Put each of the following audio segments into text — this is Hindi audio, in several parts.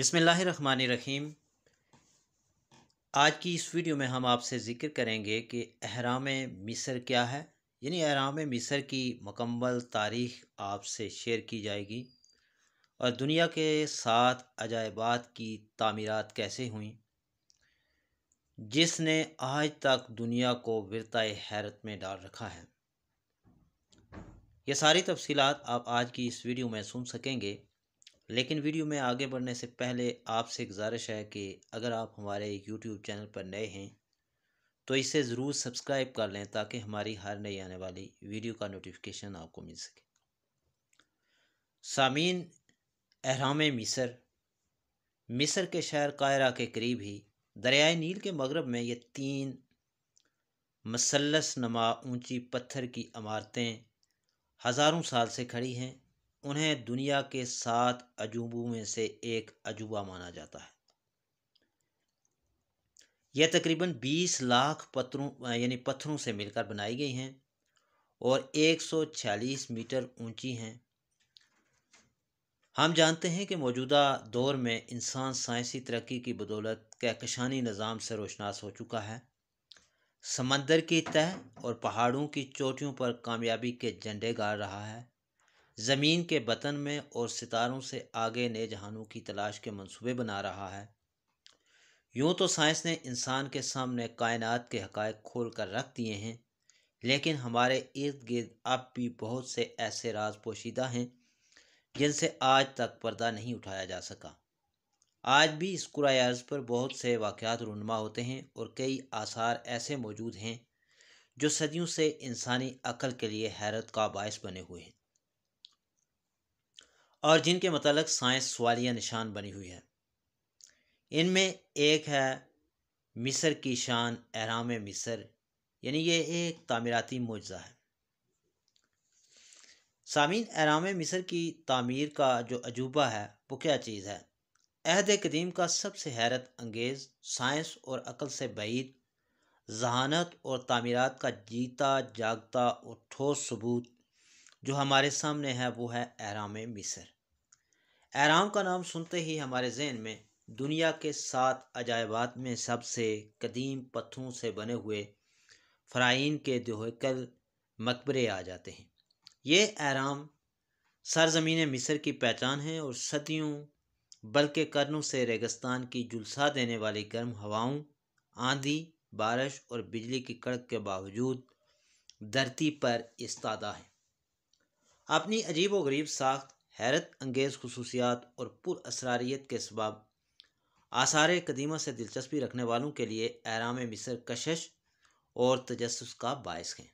रहीम आज की इस वीडियो में हम आपसे ज़िक्र करेंगे कि अहराम मिस्र क्या है यानी अहराम मिस्र की मकम्मल तारीख आपसे शेयर की जाएगी और दुनिया के सात अजायबात की तमीरत कैसे हुई जिसने आज तक दुनिया को वरता हैरत में डाल रखा है ये सारी तफसीलात आप आज की इस वीडियो में सुन सकेंगे लेकिन वीडियो में आगे बढ़ने से पहले आपसे गुजारिश है कि अगर आप हमारे यूट्यूब चैनल पर नए हैं तो इसे ज़रूर सब्सक्राइब कर लें ताकि हमारी हर नई आने वाली वीडियो का नोटिफिकेशन आपको मिल सके सामीन अहराम मिसर मिसर के शहर कायरा के करीब ही दरियाए नील के मगरब में ये तीन मसलस नमा ऊंची पत्थर की इमारतें हज़ारों साल से खड़ी हैं उन्हें दुनिया के सात अजूबों में से एक अजूबा माना जाता है यह तकरीबन 20 लाख पत्थरों यानी पत्थरों से मिलकर बनाई गई हैं और छियालीस मीटर ऊंची हैं हम जानते हैं कि मौजूदा दौर में इंसान साइंसी तरक्की की बदौलत कहकशानी निज़ाम से रोशनास हो चुका है समंदर की तह और पहाड़ों की चोटियों पर कामयाबी के झंडे गाड़ रहा है ज़मीन के बतन में और सितारों से आगे नए जहानों की तलाश के मंसूबे बना रहा है यूँ तो साइंस ने इंसान के सामने कायनात के हकायक खोल कर रख दिए हैं लेकिन हमारे इर्द गिर्द अब भी बहुत से ऐसे राज पोशीदा हैं जिनसे आज तक पर्दा नहीं उठाया जा सका आज भी इस कुरायार्ज पर बहुत से वाक़ात रुनमा होते हैं और कई आसार ऐसे मौजूद हैं जो सदियों से इंसानी अकल के लिए हैरत का बायस बने हुए हैं और जिनके मतलब साइंस सवालिया निशान बनी हुई है इनमें एक है मिस्र की शान एहराम मिस्र यानी ये एक तामीराती मुआजा है सामीन एहराम मिस्र की तामीर का जो अजूबा है वो क्या चीज़ है अहद कदीम का सबसे हैरत अंगेज़ साइंस और अकल से बैद जहानत और तामीरात का जीता जागता और ठोस सबूत जो हमारे सामने है वो है एराम मिसर एराम का नाम सुनते ही हमारे जहन में दुनिया के सात अजायबात में सबसे कदीम पत्थरों से बने हुए फ़्राइन के दोहकल मकबरे आ जाते हैं ये आराम सरजमीन मिस्र की पहचान है और सदियों बल्कि करनों से रेगिस्तान की जुलसा देने वाली गर्म हवाओं आंधी बारिश और बिजली की कड़क के बावजूद धरती पर इस्तादा है अपनी अजीब व गरीब साख्त हैरत अंगेज़ खसूसियात और पुरसरारीत के सबब आसार कदीमा से दिलचस्पी रखने वालों के लिए आराम मिसर कशश और तजस का बायस हैं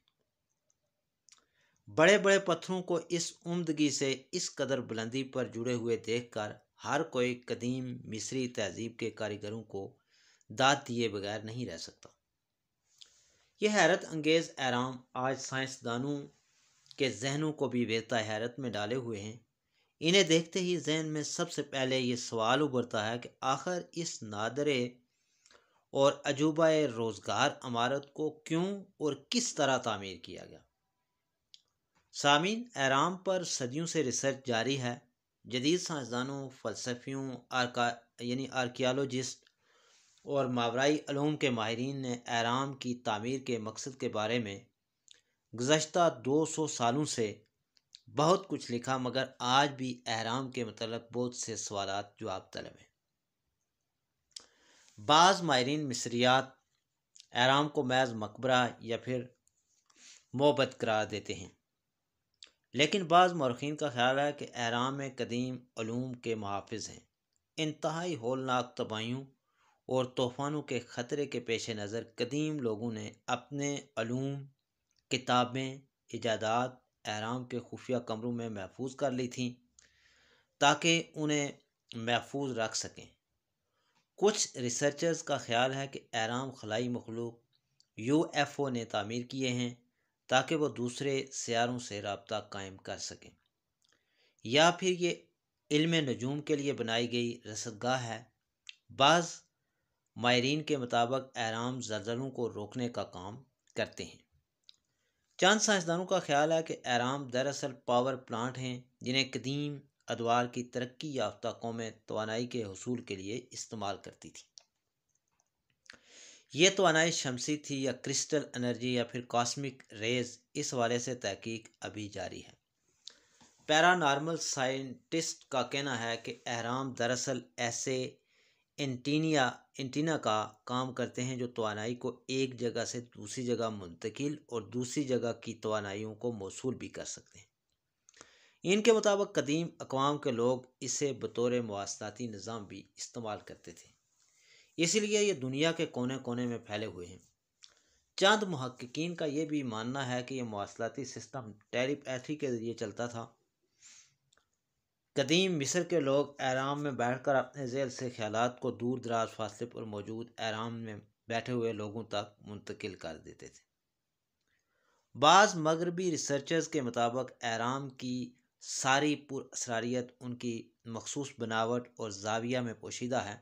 बड़े बड़े पत्थरों को इस उमदगी से इस कदर बुलंदी पर जुड़े हुए देखकर हर कोई कदीम मिस्री तहजीब के कारीगरों को दाद दिए बगैर नहीं रह सकता यह हैरत अंगेज़ आराम आज साइंसदानों के जहनों को भी बेता हैरत में डाले हुए हैं इन्हें देखते ही जहन में सबसे पहले ये सवाल उभरता है कि आखिर इस नादरे और अजूबा रोज़गार अमारत को क्यों और किस तरह तामीर किया गया सामीन आराम पर सदियों से रिसर्च जारी है जदीद साइंसदानों फ़लसफियों आर्का यानी आर्कियालॉजिस्ट और मावराई अलूम के माहरीन ने आराम की तामीर के मकसद के बारे में गुज्त दो सौ सालों से बहुत कुछ लिखा मगर आज भी अहराम के मतलब बहुत से सवाल जवाब तलब हैं बाज़ माहरीन मिसरियात अहराम को मैज़ मकबरा या फिर मोहब्बत करार देते हैं लेकिन बाज़ मरखीन का ख्याल है कि अहराम में कदीम अलूम के मुहाफ़ हैं इंतहाई होलनाक तबाहियों और तूफ़ानों के ख़तरे के पेश नज़र कदीम लोगों ने अपने अलूम किताबें इजादात आराम के खुफिया कमरों में महफूज कर ली थी ताकि उन्हें महफूज रख सकें कुछ रिसर्चर्स का ख्याल है कि आराम खलाई मखलूक यू एफ़ ओ ने तामीर किए हैं ताकि वो दूसरे सियारों से रबता कायम कर सकें या फिर ये इल्म नजूम के लिए बनाई गई रसदगाह है बाज़ मायरीन के मुताबिक आराम जलजलों को रोकने का काम करते हैं चंद साइंसदानों का ख्याल है कि आराम दरअसल पावर प्लांट हैं जिन्हें कदीम अदवार की तरक्की याफ्ता कौमें तोानाई के हसूल के लिए इस्तेमाल करती थी ये तोानाई शमसी थी या क्रिस्टल एनर्जी या फिर कॉस्मिक रेज इस वाले से तहकीक अभी जारी है पैरानॉर्मल साइंटिस्ट का कहना है कि अहराम दरअसल ऐसे एंटीनिया एंटीना का काम करते हैं जो तोानाई को एक जगह से दूसरी जगह मुंतकिल और दूसरी जगह की तोानाइयों को मौसू भी कर सकते हैं इनके मुताबिक कदीम अकवाम के लोग इसे बतौर मवास्ताती निज़ाम भी इस्तेमाल करते थे इसलिए ये दुनिया के कोने कोने में फैले हुए हैं चंद महक्कीन का ये भी मानना है कि यह मवासलाती सिस्टम टेरिपैथी के ज़रिए चलता था कदीम मिस्र के लोग आराम में बैठकर अपने जेल से ख्याल को दूर दराज फासले पर मौजूद आराम में बैठे हुए लोगों तक मुंतकिल कर देते थे बाज़ मगरबी रिसर्चर्स के मुताबिक आराम की सारी पुरसरारियत उनकी मखसूस बनावट और जाविया में पोशीदा है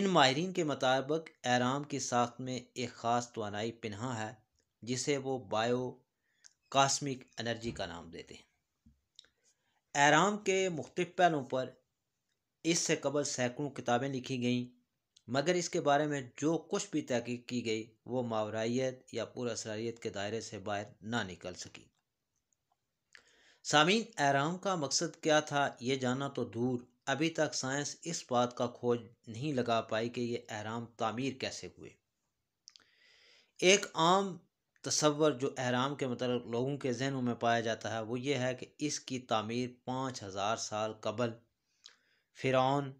इन माहरीन के मुताबिक आराम की साख्त में एक ख़ास तोानाई पिन्हा है जिसे वो बायो कास्मिक एनर्जी का नाम देते हैं आराम के मुख्त पहलों पर इससे कबल सैकड़ों किताबें लिखी गईं मगर इसके बारे में जो कुछ भी तहकीक की गई वो मावराइत या पुरसरारियत के दायरे से बाहर ना निकल सकी सामीन आराम का मकसद क्या था ये जानना तो दूर अभी तक साइंस इस बात का खोज नहीं लगा पाई कि ये आराम तामीर कैसे हुए एक आम तस्वर जो अहराम के मतलब लोगों के जहनों में पाया जाता है वो ये है कि इसकी तामीर पाँच हज़ार साल कबल फ़िरौन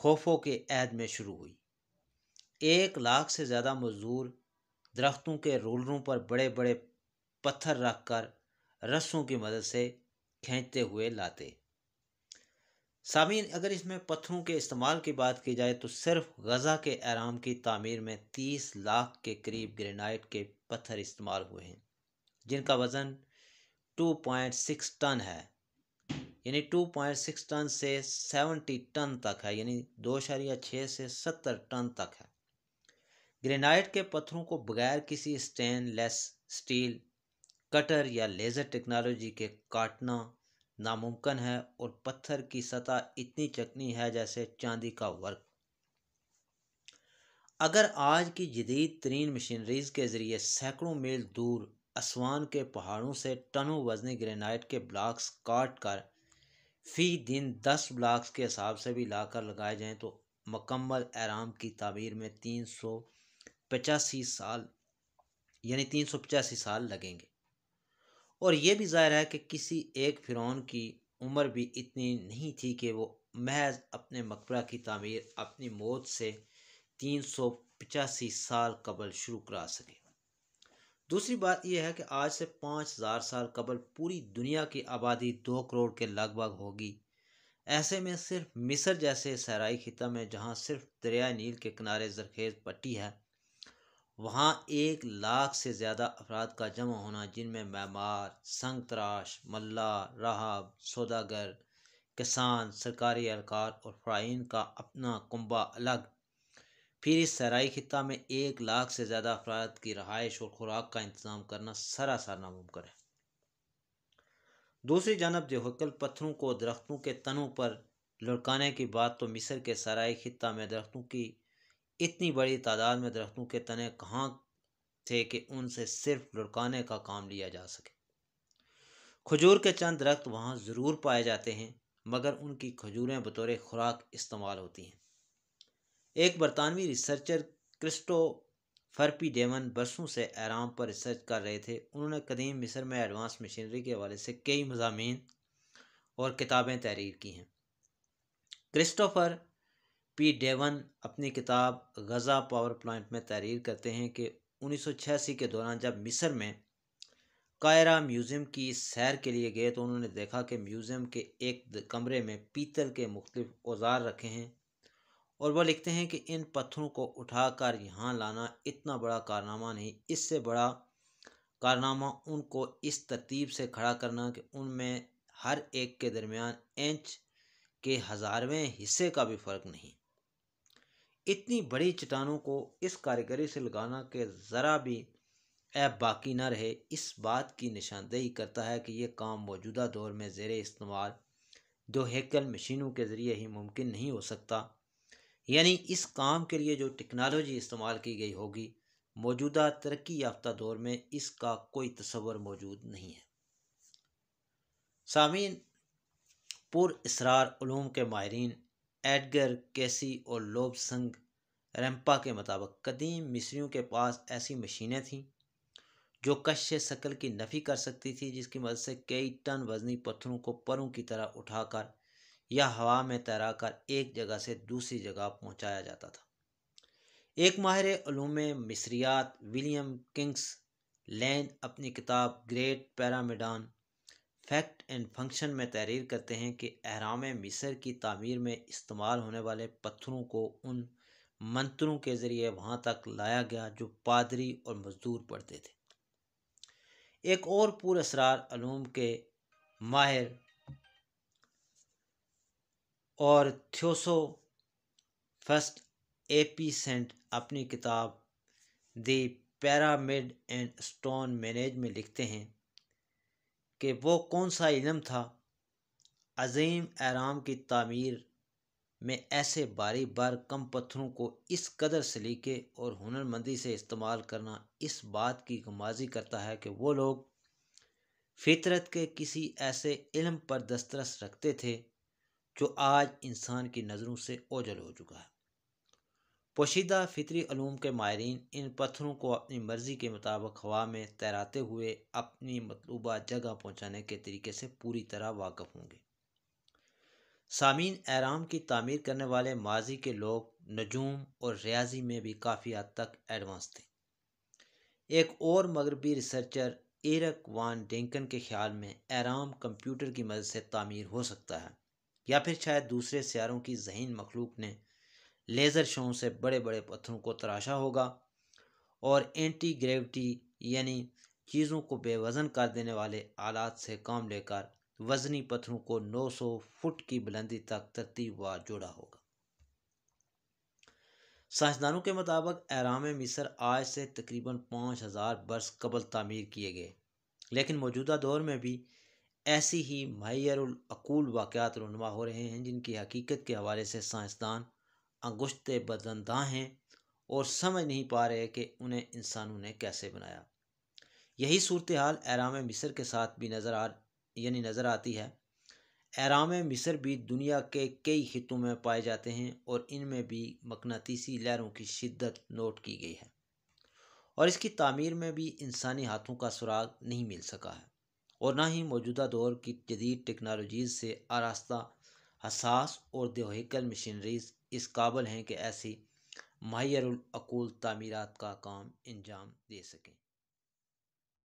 खोफों के अहद में शुरू हुई एक लाख से ज़्यादा मज़दूर दरख्तों के रोलरों पर बड़े बड़े पत्थर रख कर रस्सों की मदद से खींचते हुए लाते सामीन अगर इसमें पत्थरों के इस्तेमाल की बात की जाए तो सिर्फ गज़ा के आराम की तामीर में तीस लाख के करीब ग्रेनाइट के पत्थर इस्तेमाल हुए हैं जिनका वज़न टू पॉइंट सिक्स टन है यानी टू पॉइंट सिक्स टन से सेवेंटी टन तक है यानी दो शरिया छः से सत्तर टन तक है ग्रेनाइट के पत्थरों को बगैर किसी स्टेनलेस स्टील कटर या लेज़र टेक्नोलॉजी के काटना नामुमकिन है और पत्थर की सतह इतनी चकनी है जैसे चांदी का वर्क अगर आज की जदीद तरीन मशीनरीज के ज़रिए सैकड़ों मील दूर असवान के पहाड़ों से टनों वजनी ग्रेनाइट के ब्लॉक्स काट कर फ़ी दिन दस ब्लॉक्स के हिसाब से भी लाकर लगाए जाएं तो मकम्मल आराम की तबीर में तीन सौ पचासी साल यानी तीन सौ पचासी साल लगेंगे और ये भी ज़ाहिर है कि किसी एक फ़िरौन की उम्र भी इतनी नहीं थी कि वो महज अपने मकबरा की तमीर अपनी मौत से तीन सौ पचासी साल कबल शुरू करा सके दूसरी बात यह है कि आज से पाँच हज़ार साल कबल पूरी दुनिया की आबादी दो करोड़ के लगभग होगी ऐसे में सिर्फ मिस्र जैसे सहराई खिता में जहाँ सिर्फ दरिया नील के किनारे जरखेज़ पट्टी है वहाँ एक लाख से ज़्यादा अफराद का जमा होना जिनमें मैमार संग तराश मल्ला राहब सौदागर किसान सरकारी अहलकार और फ़्राइन का अपना कुंबा अलग फिर इस सराई ख़त् में एक लाख से ज़्यादा अफराद की रहाइश और ख़ुराक का इंतज़ाम करना सरासर नामुमकिन है दूसरी जानब जहकल पत्थरों को दरख्तों के तनों पर लड़काने की बात तो मिस्र के सराई खत्ता में दरख्तों की इतनी बड़ी तादाद में दरख्तों के तने कहाँ थे कि उनसे सिर्फ लुड़काने का काम लिया जा सके खजूर के चंद दरख्त वहाँ ज़रूर पाए जाते हैं मगर उनकी खजूरें बतौर खुराक इस्तेमाल होती हैं एक बरतानवी रिसर्चर क्रिस्टो फरपी डेवन बरसों से आराम पर रिसर्च कर रहे थे उन्होंने कदीम मिस्र में एडवांस मशीनरी के हवाले से कई मजामी और किताबें तहरीर की हैं क्रिस्टोफर पी डेवन अपनी किताब गज़ा पावर प्लांट में तहरीर करते हैं कि छियासी के दौरान जब मिस्र में कायरा म्यूज़ियम की सैर के लिए गए तो उन्होंने देखा कि म्यूज़ियम के एक कमरे में पीतल के मुख्तफ औजार रखे हैं और वह लिखते हैं कि इन पत्थरों को उठाकर यहाँ लाना इतना बड़ा कारनामा नहीं इससे बड़ा कारनामा उनको इस तरतीब से खड़ा करना कि उनमें हर एक के दरमियान इंच के हज़ारवें हिस्से का भी फ़र्क नहीं इतनी बड़ी चट्टानों को इस कारीगरी से लगाना के ज़रा भी ऐप बाकी ना रहे इस बात की निशानदेही करता है कि ये काम मौजूदा दौर में ज़ेर इस्तेमाल जो हैकल मशीनों के ज़रिए ही मुमकिन नहीं हो सकता यानी इस काम के लिए जो टेक्नोलॉजी इस्तेमाल की गई होगी मौजूदा तरक्की याफ्ता दौर में इसका कोई तस्वर मौजूद नहीं है सामीन पुर के माहरीन एडगर कैसी और लोबसंग रैम्पा के मुताबिक कदीम मिस्रियों के पास ऐसी मशीनें थीं जो कश शक्ल की नफ़ी कर सकती थी जिसकी मदद से कई टन वजनी पत्थरों को परों की तरह उठाकर या हवा में तैराकर एक जगह से दूसरी जगह पहुंचाया जाता था एक माहिर अलूम मिसरियात विलियम किंग्स लैन अपनी किताब great pyramid fact and function में तहरीर करते हैं कि अहराम मिसर की तमीर में इस्तेमाल होने वाले पत्थरों को उन मंत्रों के ज़रिए वहाँ तक लाया गया जो पादरी और मज़दूर पढ़ते थे एक और पुरसरार अलूम के माहिर और theosophist A P Sinnett अपनी किताब the pyramid and Stonehenge में लिखते हैं कि वो कौन सा इलम था अज़ीम आराम की तमीर में ऐसे बारी बार कम पत्थरों को इस कदर सलीके और हुनरमंदी से इस्तेमाल करना इस बात की गमाजी करता है कि वो लोग फितरत के किसी ऐसे इलम पर दस्तरस रखते थे जो आज इंसान की नज़रों से ओझल हो चुका है पोशीदा फितरी अलूम के माहरीन इन पत्थरों को अपनी मर्ज़ी के मुताबिक हवा में तैराते हुए अपनी मतलूबा जगह पहुँचाने के तरीके से पूरी तरह वाकफ़ होंगे सामीन आराम की तमीर करने वाले माजी के लोग नजूम और रियाजी में भी काफ़ी हद तक एडवांस थे एक और मगरबी रिसर्चर एरक वान डेंकन के ख्याल में आराम कंप्यूटर की मदद से तामीर हो सकता है या फिर शायद दूसरे स्यारों की जहन मखलूक ने लेज़र शों से बड़े बड़े पत्थरों को तराशा होगा और एंटी ग्रेविटी यानी चीज़ों को बेवज़न कर देने वाले आलात से काम लेकर वज़नी पत्थरों को 900 फुट की बुलंदी तक तरतीब व जोड़ा होगा साइंसदानों के मुताबिक आराम मिसर आज से तकरीबन पाँच हज़ार बरस कबल तामीर किए गए लेकिन मौजूदा दौर में भी ऐसी ही माहिरकूल वाक़ात रनुमा हो रहे हैं जिनकी हकीकत के हवाले से साइंसदान अंगुश्त बदनदा हैं और समझ नहीं पा रहे कि उन्हें इंसानों ने कैसे बनाया यही सूरत हाल एराम मिस्र के साथ भी नज़र आ यानी नज़र आती है एराम मिस्र भी दुनिया के कई खितों में पाए जाते हैं और इनमें भी मकनातीसी लहरों की शिद्दत नोट की गई है और इसकी तामीर में भी इंसानी हाथों का सुराग नहीं मिल सका है और ना ही मौजूदा दौर की जदीद टेक्नोलॉजीज़ से आरास्ता हसास और देहकल मशीनरीज इस काबल हैं कि ऐसी माहिर तमीरत का काम अंजाम दे सकें